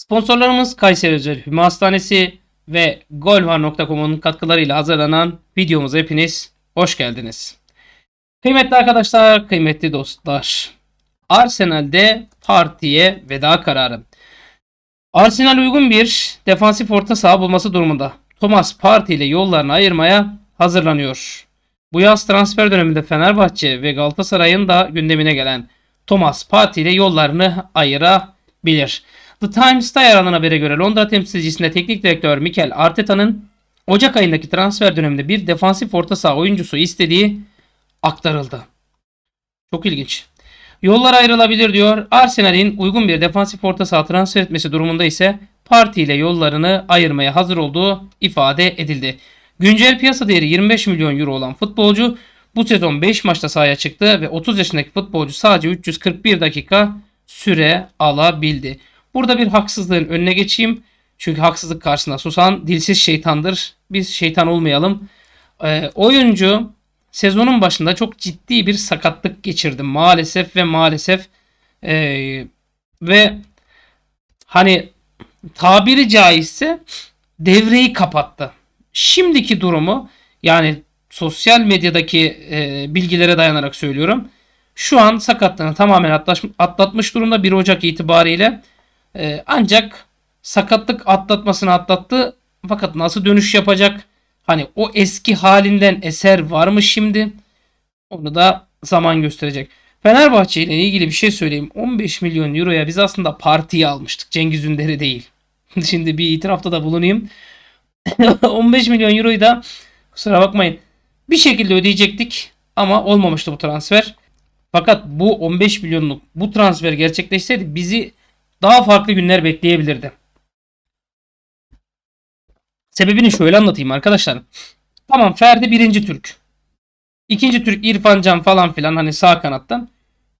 Sponsorlarımız Kayseri Özel Hüma Hastanesi ve golvar.com'un katkılarıyla hazırlanan videomuza hepiniz hoş geldiniz. Kıymetli arkadaşlar, kıymetli dostlar. Arsenal'de partiye veda kararı. Arsenal uygun bir defansif orta saha bulması durumunda. Thomas Parti ile yollarını ayırmaya hazırlanıyor. Bu yaz transfer döneminde Fenerbahçe ve Galatasaray'ın da gündemine gelen Thomas Parti ile yollarını ayırabilir. The Times'ta yer alan habere göre Londra temsilcisinde teknik direktör Mikel Arteta'nın Ocak ayındaki transfer döneminde bir defansif orta saha oyuncusu istediği aktarıldı. Çok ilginç. Yollar ayrılabilir diyor. Arsenal'in uygun bir defansif orta saha transfer etmesi durumunda ise parti ile yollarını ayırmaya hazır olduğu ifade edildi. Güncel piyasa değeri 25 milyon euro olan futbolcu bu sezon 5 maçta sahaya çıktı ve 30 yaşındaki futbolcu sadece 341 dakika süre alabildi. Burada bir haksızlığın önüne geçeyim. Çünkü haksızlık karşısında susan dilsiz şeytandır. Biz şeytan olmayalım. E, oyuncu sezonun başında çok ciddi bir sakatlık geçirdi maalesef ve maalesef e, ve hani tabiri caizse devreyi kapattı. Şimdiki durumu yani sosyal medyadaki e, bilgilere dayanarak söylüyorum. Şu an sakatlığını tamamen atlatmış durumda 1 Ocak itibariyle ee, ancak sakatlık atlatmasını atlattı. Fakat nasıl dönüş yapacak? Hani o eski halinden eser var mı şimdi? Onu da zaman gösterecek. Fenerbahçe ile ilgili bir şey söyleyeyim. 15 milyon euroya biz aslında partiyi almıştık. Cengiz Ünder'i değil. Şimdi bir itirafta da bulunayım. 15 milyon euroyu da kusura bakmayın bir şekilde ödeyecektik ama olmamıştı bu transfer. Fakat bu 15 milyonluk bu transfer gerçekleşseydi bizi daha farklı günler bekleyebilirdi. Sebebini şöyle anlatayım arkadaşlar. Tamam Ferdi birinci Türk. İkinci Türk İrfan Can falan filan hani sağ kanattan.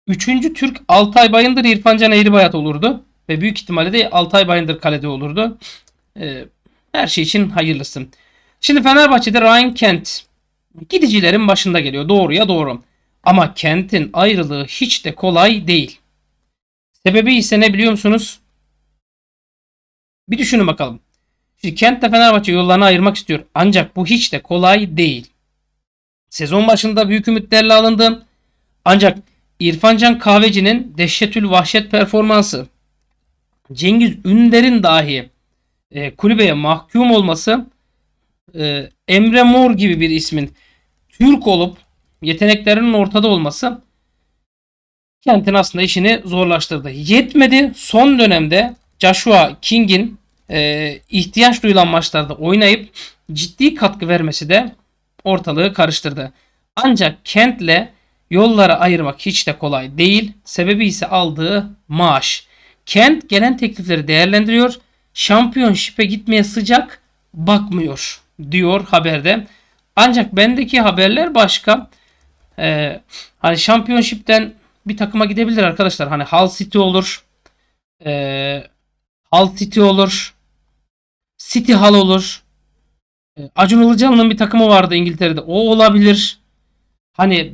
Üçüncü Türk Altay Bayındır İrfan Can Eğribayat olurdu. Ve büyük ihtimalle de Altay Bayındır kalede olurdu. Ee, her şey için hayırlısı. Şimdi Fenerbahçe'de Ryan Kent gidicilerin başında geliyor doğruya doğru. Ama Kent'in ayrılığı hiç de kolay değil. Sebebi ise ne biliyor musunuz? Bir düşünün bakalım. Şimdi Kent'te Fenerbahçe yollarını ayırmak istiyor. Ancak bu hiç de kolay değil. Sezon başında büyük ümitlerle alındım. Ancak İrfancan Kahveci'nin dehşetül vahşet performansı, Cengiz Ünder'in dahi e, kulübeye mahkum olması, e, Emre Mor gibi bir ismin Türk olup yeteneklerinin ortada olması kentin aslında işini zorlaştırdı. Yetmedi son dönemde Joshua King'in e, ihtiyaç duyulan maçlarda oynayıp ciddi katkı vermesi de ortalığı karıştırdı. Ancak Kent'le yollara ayırmak hiç de kolay değil. Sebebi ise aldığı maaş. Kent gelen teklifleri değerlendiriyor. Şampiyonşipe gitmeye sıcak bakmıyor diyor haberde. Ancak bendeki haberler başka. Ee, hani şampiyonşipten bir takıma gidebilir arkadaşlar. Hani Hull City olur. E, Hull City olur. City Hull olur. E, Acun Ilıcalı'nın bir takımı vardı İngiltere'de. O olabilir. Hani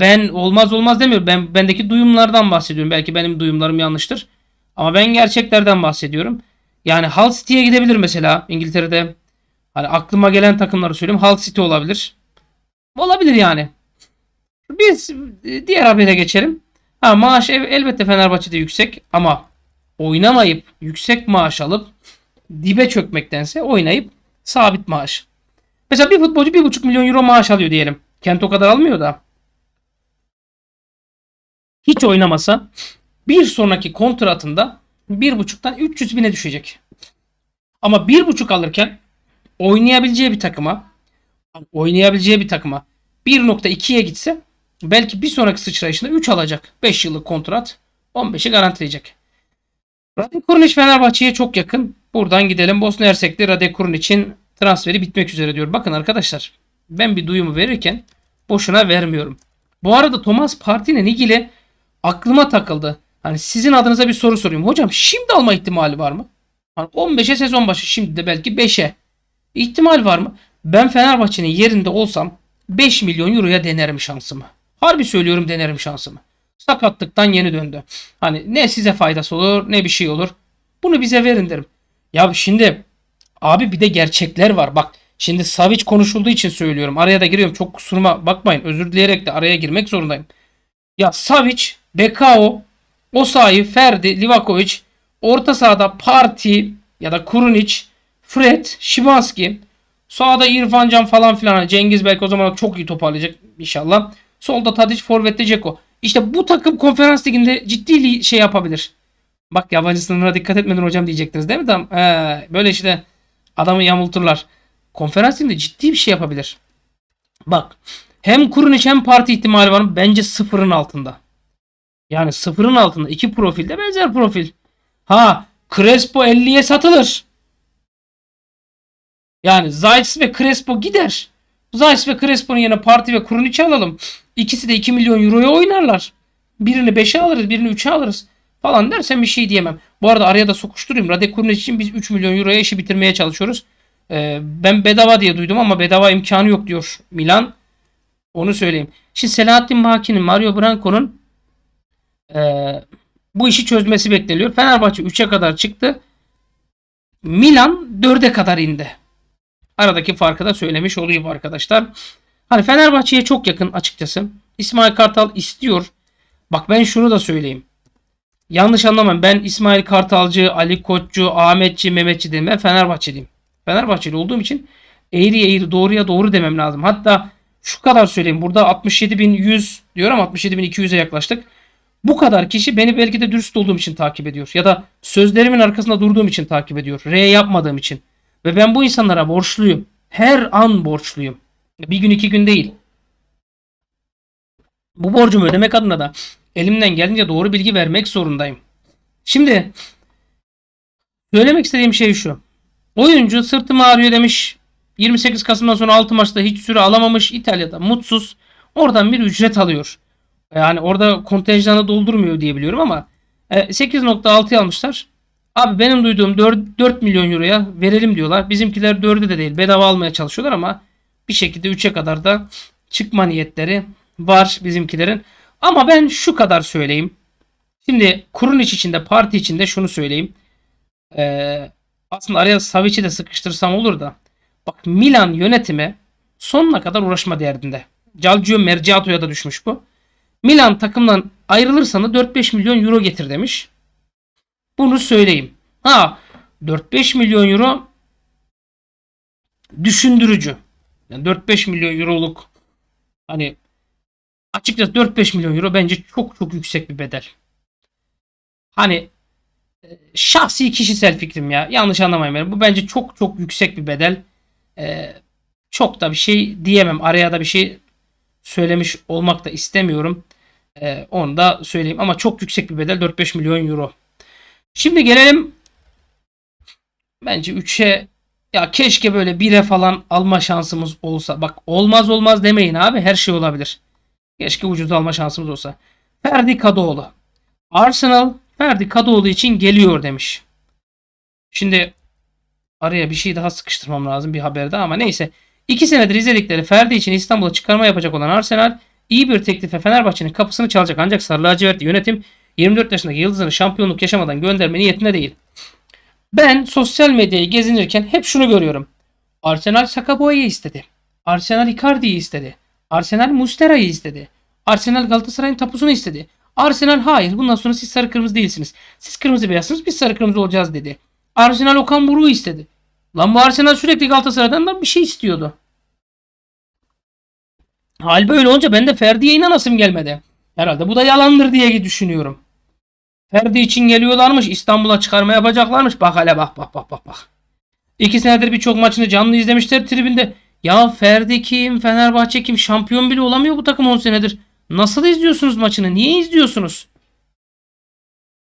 ben olmaz olmaz demiyorum. Ben bendeki duyumlardan bahsediyorum. Belki benim duyumlarım yanlıştır. Ama ben gerçeklerden bahsediyorum. Yani Hull City'ye gidebilir mesela İngiltere'de. Hani aklıma gelen takımları söyleyeyim. Hull City olabilir. Olabilir yani. Biz e, diğer habere geçelim. Ha maaş ev, elbette Fenerbahçe'de yüksek ama oynamayıp yüksek maaş alıp dibe çökmektense oynayıp sabit maaş. Mesela bir futbolcu 1,5 milyon euro maaş alıyor diyelim. Kent o kadar almıyor da. Hiç oynamasa bir sonraki kontratında 1,5'tan 300 bine düşecek. Ama 1,5 alırken oynayabileceği bir takıma oynayabileceği bir takıma 1.2'ye gitse Belki bir sonraki sıçrayışında 3 alacak. 5 yıllık kontrat 15'i garantileyecek. Radek Kurnic Fenerbahçe'ye çok yakın. Buradan gidelim. Bosna Hersek'te Radek için transferi bitmek üzere diyor. Bakın arkadaşlar ben bir duyumu verirken boşuna vermiyorum. Bu arada Thomas Partey'le ilgili aklıma takıldı. Hani sizin adınıza bir soru sorayım. Hocam şimdi alma ihtimali var mı? Hani 15'e sezon başı şimdi de belki 5'e. İhtimal var mı? Ben Fenerbahçe'nin yerinde olsam 5 milyon euroya denerim şansımı. Harbi söylüyorum denerim şansımı. Sakatlıktan yeni döndü. Hani ne size faydası olur ne bir şey olur. Bunu bize verin derim. Ya şimdi abi bir de gerçekler var. Bak şimdi Savic konuşulduğu için söylüyorum. Araya da giriyorum. Çok kusuruma bakmayın. Özür dileyerek de araya girmek zorundayım. Ya Savic, Bekao, Osayi, Ferdi, Livakovic, orta sahada Parti ya da Kurunic, Fred, Şimanski, sağda İrfancan falan filan. Hani Cengiz belki o zaman çok iyi toparlayacak inşallah. Solda Tadic, forvette Ceko. İşte bu takım konferans liginde ciddi şey yapabilir. Bak yabancı sınırına dikkat etmedin hocam diyecektiniz değil mi? Tam, ee, böyle işte adamı yamulturlar. Konferans liginde ciddi bir şey yapabilir. Bak hem Kurunic hem parti ihtimali var. Bence sıfırın altında. Yani sıfırın altında. iki profilde benzer profil. Ha Crespo 50'ye satılır. Yani Zaytis ve Crespo gider. Zaytis ve Crespo'nun yerine Parti ve Kuruniç'i alalım. İkisi de 2 milyon euroya oynarlar. Birini 5'e alırız, birini 3'e alırız falan dersen bir şey diyemem. Bu arada araya da sokuşturayım. Radek Kurnic için biz 3 milyon euroya işi bitirmeye çalışıyoruz. Ee, ben bedava diye duydum ama bedava imkanı yok diyor Milan. Onu söyleyeyim. Şimdi Selahattin Maki'nin, Mario Branco'nun e, bu işi çözmesi bekleniyor. Fenerbahçe 3'e kadar çıktı. Milan 4'e kadar indi. Aradaki farkı da söylemiş olayım arkadaşlar. Hani Fenerbahçe'ye çok yakın açıkçası. İsmail Kartal istiyor. Bak ben şunu da söyleyeyim. Yanlış anlamayın. Ben İsmail Kartalcı, Ali Koççu, Ahmetçi, Mehmetçi değilim. Ben Fenerbahçeliyim. Fenerbahçeli olduğum için eğri eğri doğruya doğru demem lazım. Hatta şu kadar söyleyeyim. Burada 67.100 diyorum 67.200'e yaklaştık. Bu kadar kişi beni belki de dürüst olduğum için takip ediyor. Ya da sözlerimin arkasında durduğum için takip ediyor. R yapmadığım için. Ve ben bu insanlara borçluyum. Her an borçluyum. Bir gün iki gün değil. Bu borcumu ödemek adına da elimden geldiğince doğru bilgi vermek zorundayım. Şimdi söylemek istediğim şey şu. Oyuncu sırtım ağrıyor demiş. 28 Kasım'dan sonra 6 maçta hiç süre alamamış. İtalya'da mutsuz. Oradan bir ücret alıyor. Yani orada kontenjanı doldurmuyor diye biliyorum ama 8.6 e, almışlar. Abi benim duyduğum 4, 4 milyon euroya verelim diyorlar. Bizimkiler 4'ü de değil bedava almaya çalışıyorlar ama bir şekilde 3'e kadar da çıkma niyetleri var bizimkilerin. Ama ben şu kadar söyleyeyim. Şimdi Kurunic içinde parti içinde şunu söyleyeyim. Ee, aslında araya Savic'i de sıkıştırsam olur da. Bak Milan yönetimi sonuna kadar uğraşma derdinde. Calcio Mercato'ya da düşmüş bu. Milan takımdan ayrılırsan da 4-5 milyon euro getir demiş. Bunu söyleyeyim. Ha 4-5 milyon euro düşündürücü. Yani 4-5 milyon euroluk hani açıkçası 4-5 milyon euro bence çok çok yüksek bir bedel. Hani e, şahsi kişisel fikrim ya. Yanlış anlamayın beni. Bu bence çok çok yüksek bir bedel. Ee, çok da bir şey diyemem. Araya da bir şey söylemiş olmak da istemiyorum. Ee, onu da söyleyeyim. Ama çok yüksek bir bedel. 4-5 milyon euro. Şimdi gelelim bence 3'e ya keşke böyle bire falan alma şansımız olsa. Bak olmaz olmaz demeyin abi. Her şey olabilir. Keşke ucuz alma şansımız olsa. Ferdi Kadıoğlu. Arsenal Ferdi Kadıoğlu için geliyor demiş. Şimdi araya bir şey daha sıkıştırmam lazım bir haberde ama neyse. İki senedir izledikleri Ferdi için İstanbul'a çıkarma yapacak olan Arsenal iyi bir teklife Fenerbahçe'nin kapısını çalacak. Ancak Sarı Lacivertli yönetim 24 yaşındaki yıldızını şampiyonluk yaşamadan gönderme niyetinde değil. Ben sosyal medyayı gezinirken hep şunu görüyorum. Arsenal Sakaboy'u istedi. Arsenal Icardi'yi istedi. Arsenal Mustera'yı istedi. Arsenal Galatasaray'ın tapusunu istedi. Arsenal hayır bundan sonra siz sarı kırmızı değilsiniz. Siz kırmızı beyazsınız biz sarı kırmızı olacağız dedi. Arsenal Okan Buruk'u istedi. Lan bu Arsenal sürekli Galatasaray'dan da bir şey istiyordu. Hal böyle olunca ben de Ferdi'ye inanasım gelmedi. Herhalde bu da yalandır diye düşünüyorum. Ferdi için geliyorlarmış. İstanbul'a çıkarma yapacaklarmış. Bak hele bak bak bak bak bak. İki senedir birçok maçını canlı izlemişler tribünde. Ya Ferdi kim? Fenerbahçe kim? Şampiyon bile olamıyor bu takım 10 senedir. Nasıl izliyorsunuz maçını? Niye izliyorsunuz?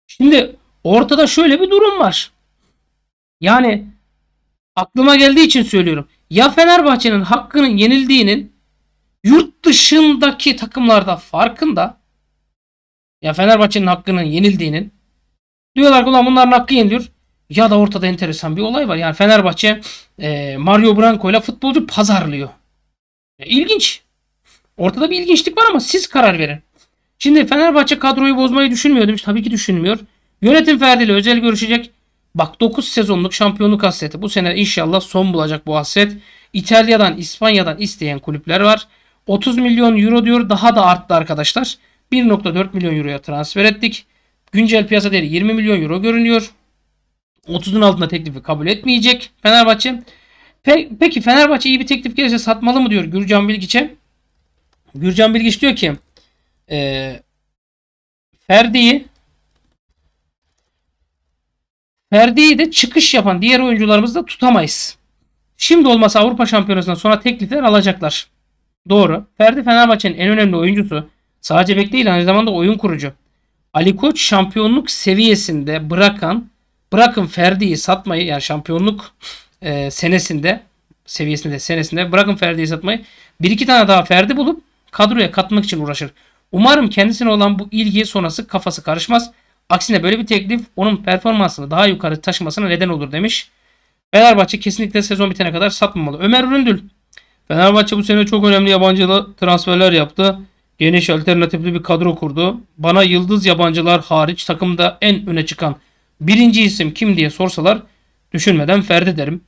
Şimdi ortada şöyle bir durum var. Yani aklıma geldiği için söylüyorum. Ya Fenerbahçe'nin hakkının yenildiğinin yurt dışındaki takımlarda farkında ya Fenerbahçe'nin hakkının yenildiğinin. Diyorlar ki ulan bunların hakkı yeniliyor. Ya da ortada enteresan bir olay var. Yani Fenerbahçe e, Mario Branco ile futbolcu pazarlıyor. Ya, ilginç. Ortada bir ilginçlik var ama siz karar verin. Şimdi Fenerbahçe kadroyu bozmayı düşünmüyor demiş. Tabii ki düşünmüyor. Yönetim Ferdi ile özel görüşecek. Bak 9 sezonluk şampiyonluk hasreti. Bu sene inşallah son bulacak bu hasret. İtalya'dan, İspanya'dan isteyen kulüpler var. 30 milyon euro diyor. Daha da arttı arkadaşlar. 1.4 milyon euroya transfer ettik. Güncel piyasa değeri 20 milyon euro görünüyor. 30'un altında teklifi kabul etmeyecek Fenerbahçe. Pe peki Fenerbahçe iyi bir teklif gelirse satmalı mı diyor Gürcan Bilgiç'e. Gürcan Bilgiç diyor ki e, Ferdi'yi Ferdi'yi de çıkış yapan diğer oyuncularımızı da tutamayız. Şimdi olmasa Avrupa Şampiyonası'ndan sonra teklifler alacaklar. Doğru. Ferdi Fenerbahçe'nin en önemli oyuncusu. Sadece bek değil aynı zamanda oyun kurucu. Ali Koç şampiyonluk seviyesinde bırakan bırakın Ferdi'yi satmayı yani şampiyonluk e, senesinde seviyesinde senesinde bırakın Ferdi'yi satmayı bir iki tane daha Ferdi bulup kadroya katmak için uğraşır. Umarım kendisine olan bu ilgi sonrası kafası karışmaz. Aksine böyle bir teklif onun performansını daha yukarı taşımasına neden olur demiş. Fenerbahçe kesinlikle sezon bitene kadar satmamalı. Ömer Üründül. Fenerbahçe bu sene çok önemli yabancı transferler yaptı. Geniş alternatifli bir kadro kurdu. Bana yıldız yabancılar hariç takımda en öne çıkan birinci isim kim diye sorsalar düşünmeden Ferdi derim.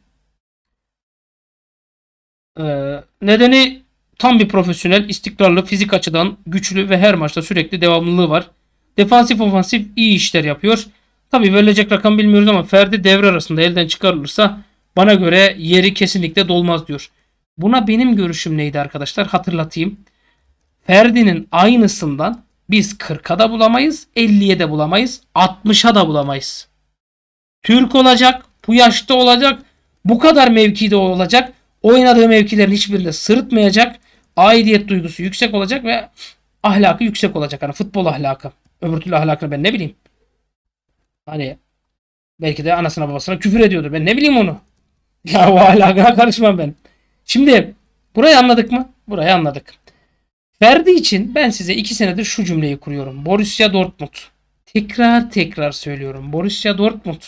Ee, nedeni tam bir profesyonel, istikrarlı, fizik açıdan güçlü ve her maçta sürekli devamlılığı var. Defansif ofansif iyi işler yapıyor. Tabi verilecek rakam bilmiyoruz ama Ferdi devre arasında elden çıkarılırsa bana göre yeri kesinlikle dolmaz diyor. Buna benim görüşüm neydi arkadaşlar hatırlatayım. Ferdi'nin aynısından biz 40'a da bulamayız, 50'ye de bulamayız, 60'a da bulamayız. Türk olacak, bu yaşta olacak, bu kadar mevkide olacak, oynadığı mevkilerin hiçbirinde sırıtmayacak, aidiyet duygusu yüksek olacak ve ahlakı yüksek olacak. Hani futbol ahlakı. Öbür türlü ahlakını ben ne bileyim. Hani belki de anasına babasına küfür ediyordu. Ben ne bileyim onu. Ya o ahlakına karışmam ben. Şimdi burayı anladık mı? Burayı anladık. Ferdi için ben size 2 senedir şu cümleyi kuruyorum. Borussia Dortmund. Tekrar tekrar söylüyorum. Borussia Dortmund.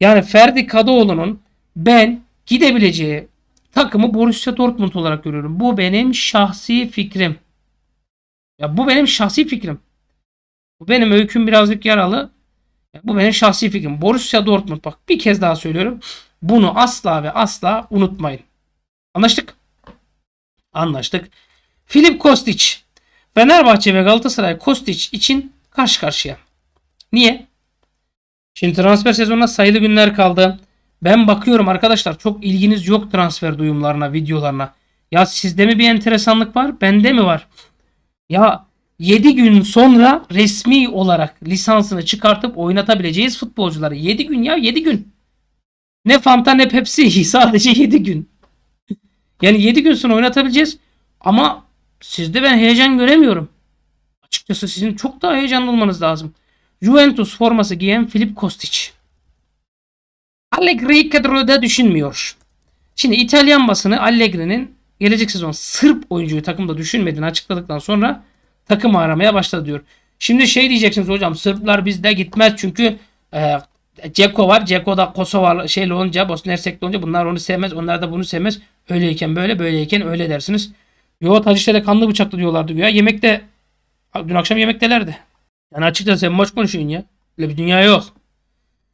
Yani Ferdi Kadıoğlu'nun ben gidebileceği takımı Borussia Dortmund olarak görüyorum. Bu benim şahsi fikrim. Ya bu benim şahsi fikrim. Bu benim öyküm birazcık yaralı. Ya bu benim şahsi fikrim. Borussia Dortmund bak bir kez daha söylüyorum. Bunu asla ve asla unutmayın. Anlaştık? Anlaştık. Filip Kostic. Fenerbahçe ve Galatasaray Kostic için karşı karşıya. Niye? Şimdi transfer sezonuna sayılı günler kaldı. Ben bakıyorum arkadaşlar çok ilginiz yok transfer duyumlarına, videolarına. Ya sizde mi bir enteresanlık var? Bende mi var? Ya 7 gün sonra resmi olarak lisansını çıkartıp oynatabileceğiz futbolcuları. 7 gün ya 7 gün. Ne Fanta ne Pepsi sadece 7 gün. yani 7 gün sonra oynatabileceğiz. Ama Sizde ben heyecan göremiyorum. Açıkçası sizin çok daha heyecanlı olmanız lazım. Juventus forması giyen Filip Kostic. Allegri kadroda düşünmüyor. Şimdi İtalyan basını Allegri'nin gelecek sezon Sırp oyuncuyu takımda düşünmediğini açıkladıktan sonra takım aramaya başladı diyor. Şimdi şey diyeceksiniz hocam Sırplar bizde gitmez çünkü e, Ceko var. Ceko da Kosova şeyle olunca Bosna Hersek'le olunca bunlar onu sevmez. Onlar da bunu sevmez. Öyleyken böyle böyleyken öyle dersiniz. Yo Tacişler'e kanlı bıçaklı diyorlardı ya. Yemekte dün akşam yemektelerdi. Yani açıkçası sen maç konuşuyorsun ya. Böyle bir dünya yok.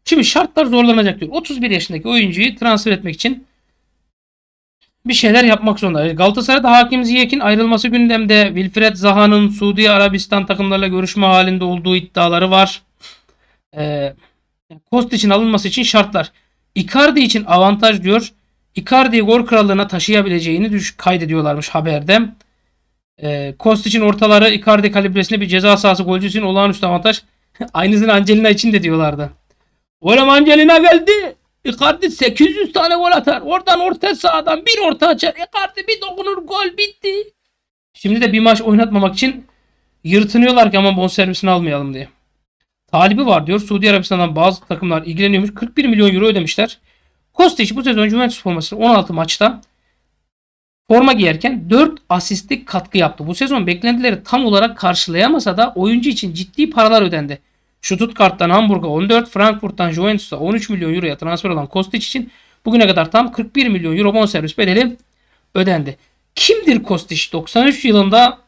Şimdi şartlar zorlanacak diyor. 31 yaşındaki oyuncuyu transfer etmek için bir şeyler yapmak zorunda. E, Galatasaray'da Hakim Ziyech'in ayrılması gündemde. Wilfred Zaha'nın Suudi Arabistan takımlarıyla görüşme halinde olduğu iddiaları var. Ee, Kost için alınması için şartlar. Icardi için avantaj diyor. Icardi'yi gol krallığına taşıyabileceğini düş kaydediyorlarmış haberde. E, Kostic'in ortaları Icardi kalibresinde bir ceza sahası golcüsü için olağanüstü avantaj. Aynısını Angelina için de diyorlardı. Oğlum Angelina geldi. Icardi 800 tane gol atar. Oradan orta sahadan bir orta açar. Icardi bir dokunur gol bitti. Şimdi de bir maç oynatmamak için yırtınıyorlar ki aman bonservisini almayalım diye. Talibi var diyor. Suudi Arabistan'dan bazı takımlar ilgileniyormuş. 41 milyon euro ödemişler. Kostic bu sezon Juventus formasını 16 maçta forma giyerken 4 asistlik katkı yaptı. Bu sezon beklentileri tam olarak karşılayamasa da oyuncu için ciddi paralar ödendi. Stuttgart'tan Hamburg'a 14, Frankfurt'tan Juventus'a 13 milyon euroya transfer olan Kostic için bugüne kadar tam 41 milyon euro bonservis bedeli ödendi. Kimdir Kostic? 93 yılında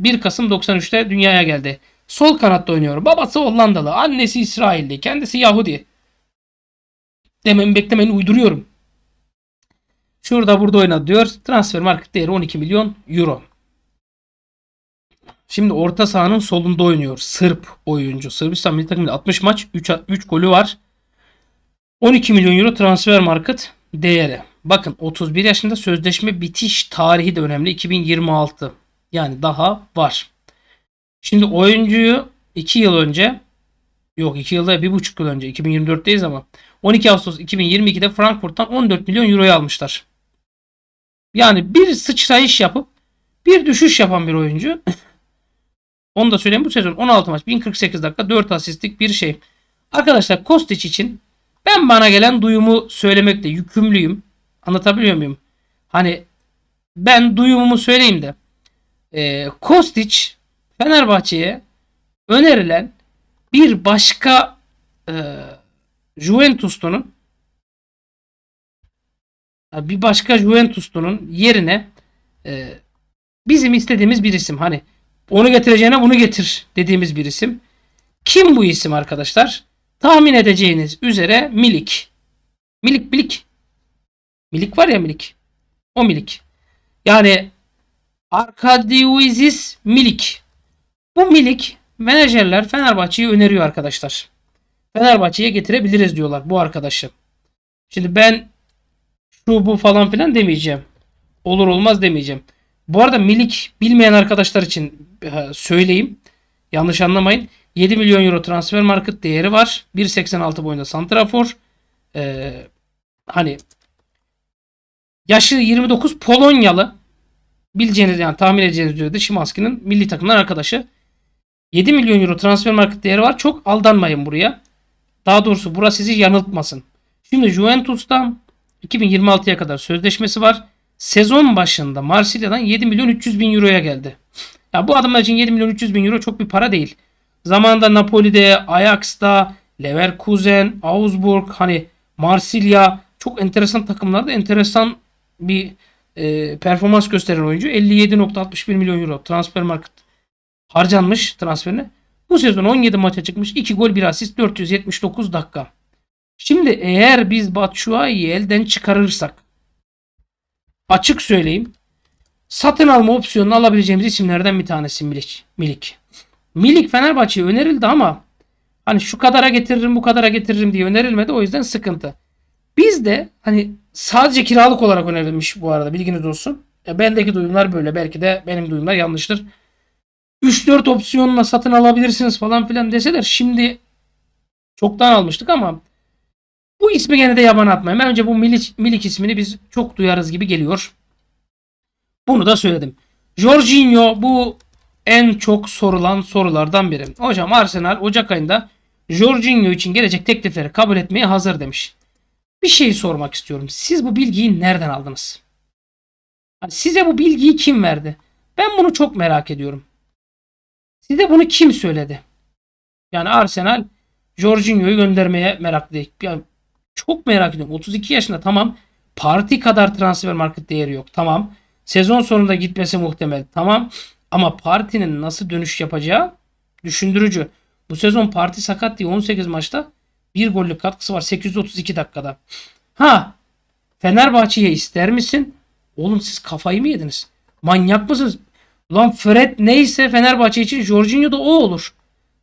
1 Kasım 93'te dünyaya geldi. Sol kanatta oynuyor. Babası Hollandalı, annesi İsrailli, kendisi Yahudi dememi beklemeyin uyduruyorum. Şurada burada oynadı diyor. Transfer market değeri 12 milyon euro. Şimdi orta sahanın solunda oynuyor. Sırp oyuncu. Sırbistan milli takımında 60 maç 3, 3 golü var. 12 milyon euro transfer market değeri. Bakın 31 yaşında sözleşme bitiş tarihi de önemli. 2026. Yani daha var. Şimdi oyuncuyu 2 yıl önce Yok 2 yılda 1,5 yıl önce 2024'teyiz ama 12 Ağustos 2022'de Frankfurt'tan 14 milyon euroya almışlar. Yani bir sıçrayış yapıp bir düşüş yapan bir oyuncu. Onu da söyleyeyim bu sezon 16 maç 1048 dakika 4 asistlik bir şey. Arkadaşlar Kostic için ben bana gelen duyumu söylemekle yükümlüyüm. Anlatabiliyor muyum? Hani ben duyumumu söyleyeyim de. E, Kostic Fenerbahçe'ye önerilen bir başka e, Juventus'un e, bir başka Juventus'tunun yerine e, bizim istediğimiz bir isim. Hani onu getireceğine bunu getir dediğimiz bir isim. Kim bu isim arkadaşlar? Tahmin edeceğiniz üzere Milik. Milik Milik. Milik var ya Milik. O Milik. Yani Arkadiuizis Milik. Bu Milik Menajerler Fenerbahçe'yi öneriyor arkadaşlar. Fenerbahçe'ye getirebiliriz diyorlar bu arkadaşı. Şimdi ben şu bu falan filan demeyeceğim. Olur olmaz demeyeceğim. Bu arada Milik bilmeyen arkadaşlar için e, söyleyeyim. Yanlış anlamayın. 7 milyon euro transfer market değeri var. 1.86 boyunda santrafor. Ee, hani yaşı 29 Polonyalı. Bileceğiniz yani tahmin edeceğiniz üzere Şimanski'nin milli takımdan arkadaşı. 7 milyon euro transfer market değeri var. Çok aldanmayın buraya. Daha doğrusu burası sizi yanıltmasın. Şimdi Juventus'tan 2026'ya kadar sözleşmesi var. Sezon başında Marsilya'dan 7 milyon 300 bin euroya geldi. Ya bu adamlar için 7 milyon 300 bin euro çok bir para değil. Zamanında Napoli'de, Ajax'ta, Leverkusen, Augsburg, hani Marsilya çok enteresan takımlarda enteresan bir e, performans gösteren oyuncu. 57.61 milyon euro transfer market harcanmış transferine. Bu sezon 17 maça çıkmış. 2 gol 1 asist 479 dakika. Şimdi eğer biz Batshuayi'yi elden çıkarırsak açık söyleyeyim satın alma opsiyonunu alabileceğimiz isimlerden bir tanesi Milik. Milik. Milik Fenerbahçe'ye önerildi ama hani şu kadara getiririm bu kadara getiririm diye önerilmedi. O yüzden sıkıntı. Biz de hani sadece kiralık olarak önerilmiş bu arada bilginiz olsun. Ya bendeki duyumlar böyle. Belki de benim duyumlar yanlıştır. 3-4 opsiyonla satın alabilirsiniz falan filan deseler şimdi çoktan almıştık ama bu ismi gene de yaban atmayın. Bence bu Milik, Milik ismini biz çok duyarız gibi geliyor. Bunu da söyledim. Jorginho bu en çok sorulan sorulardan biri. Hocam Arsenal Ocak ayında Jorginho için gelecek teklifleri kabul etmeye hazır demiş. Bir şey sormak istiyorum. Siz bu bilgiyi nereden aldınız? Size bu bilgiyi kim verdi? Ben bunu çok merak ediyorum. Size bunu kim söyledi? Yani Arsenal Jorginho'yu göndermeye meraklı. Yani çok merak ediyorum. 32 yaşında tamam. Parti kadar transfer market değeri yok. Tamam. Sezon sonunda gitmesi muhtemel. Tamam. Ama partinin nasıl dönüş yapacağı düşündürücü. Bu sezon parti sakat diye 18 maçta bir gollük katkısı var 832 dakikada. Ha Fenerbahçe'ye ister misin? Oğlum siz kafayı mı yediniz? Manyak mısınız? Lan Fred neyse Fenerbahçe için Jorginho da o olur.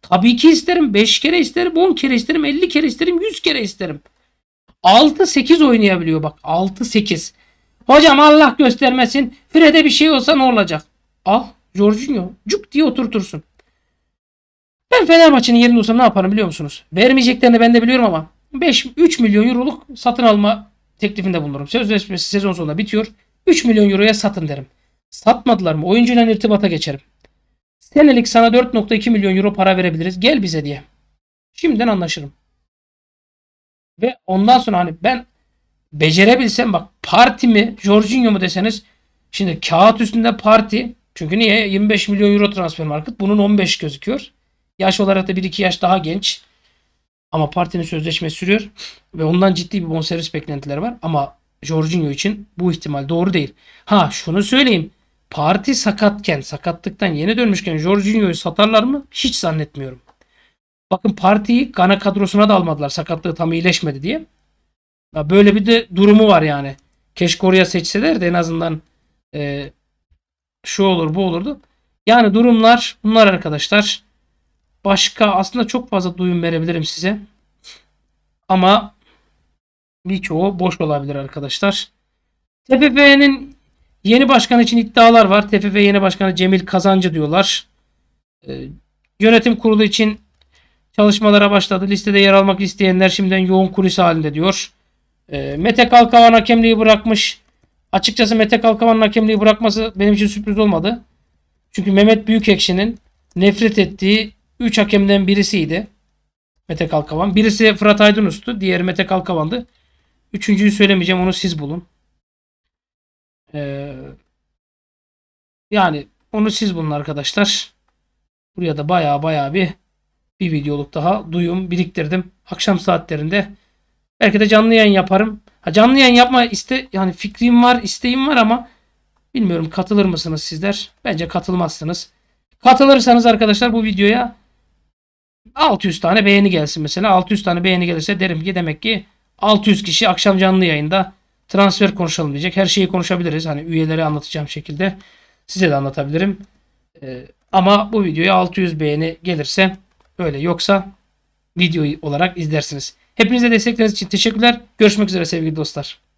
Tabii ki isterim. 5 kere isterim, 10 kere isterim, 50 kere isterim, 100 kere isterim. 6-8 oynayabiliyor bak. 6-8. Hocam Allah göstermesin. Fred'e bir şey olsa ne olacak? Al Jorginho cuk diye oturtursun. Ben Fenerbahçe'nin yerinde olsam ne yaparım biliyor musunuz? Vermeyeceklerini ben de biliyorum ama 5 3 milyon euroluk satın alma teklifinde bulunurum. Sözleşmesi sezon sonunda bitiyor. 3 milyon euroya satın derim. Satmadılar mı? Oyuncuyla irtibata geçerim. Senelik sana 4.2 milyon euro para verebiliriz. Gel bize diye. Şimdiden anlaşırım. Ve ondan sonra hani ben becerebilsem bak parti mi Jorginho mu deseniz şimdi kağıt üstünde parti çünkü niye 25 milyon euro transfer market bunun 15 gözüküyor. Yaş olarak da 1-2 yaş daha genç. Ama partinin sözleşmesi sürüyor ve ondan ciddi bir bonservis beklentileri var ama Jorginho için bu ihtimal doğru değil. Ha şunu söyleyeyim. Parti sakatken, sakatlıktan yeni dönmüşken Jorginho'yu satarlar mı? Hiç zannetmiyorum. Bakın partiyi kana kadrosuna da almadılar sakatlığı tam iyileşmedi diye. Ya böyle bir de durumu var yani. Keşke oraya seçseler de en azından e, şu olur bu olurdu. Yani durumlar bunlar arkadaşlar. Başka aslında çok fazla duyum verebilirim size. Ama birçoğu boş olabilir arkadaşlar. TPF'nin Yeni başkan için iddialar var. TFF yeni başkanı Cemil Kazancı diyorlar. E, yönetim kurulu için çalışmalara başladı. Listede yer almak isteyenler şimdiden yoğun kulis halinde diyor. E, Mete Kalkavan hakemliği bırakmış. Açıkçası Mete Kalkavan'ın hakemliği bırakması benim için sürpriz olmadı. Çünkü Mehmet Büyükekşi'nin nefret ettiği 3 hakemden birisiydi. Mete Kalkavan. Birisi Fırat Aydınus'tu. Diğeri Mete Kalkavan'dı. Üçüncüyü söylemeyeceğim. Onu siz bulun. Ee, yani onu siz bulun arkadaşlar. Buraya da baya baya bir bir videoluk daha duyum biriktirdim. Akşam saatlerinde belki de canlı yayın yaparım. Ha, canlı yayın yapma iste yani fikrim var, isteğim var ama bilmiyorum katılır mısınız sizler? Bence katılmazsınız. Katılırsanız arkadaşlar bu videoya 600 tane beğeni gelsin mesela. 600 tane beğeni gelirse derim ki demek ki 600 kişi akşam canlı yayında Transfer konuşalım diyecek. Her şeyi konuşabiliriz. Hani üyeleri anlatacağım şekilde size de anlatabilirim. Ee, ama bu videoya 600 beğeni gelirse öyle yoksa videoyu olarak izlersiniz. Hepinize destekleriniz için teşekkürler. Görüşmek üzere sevgili dostlar.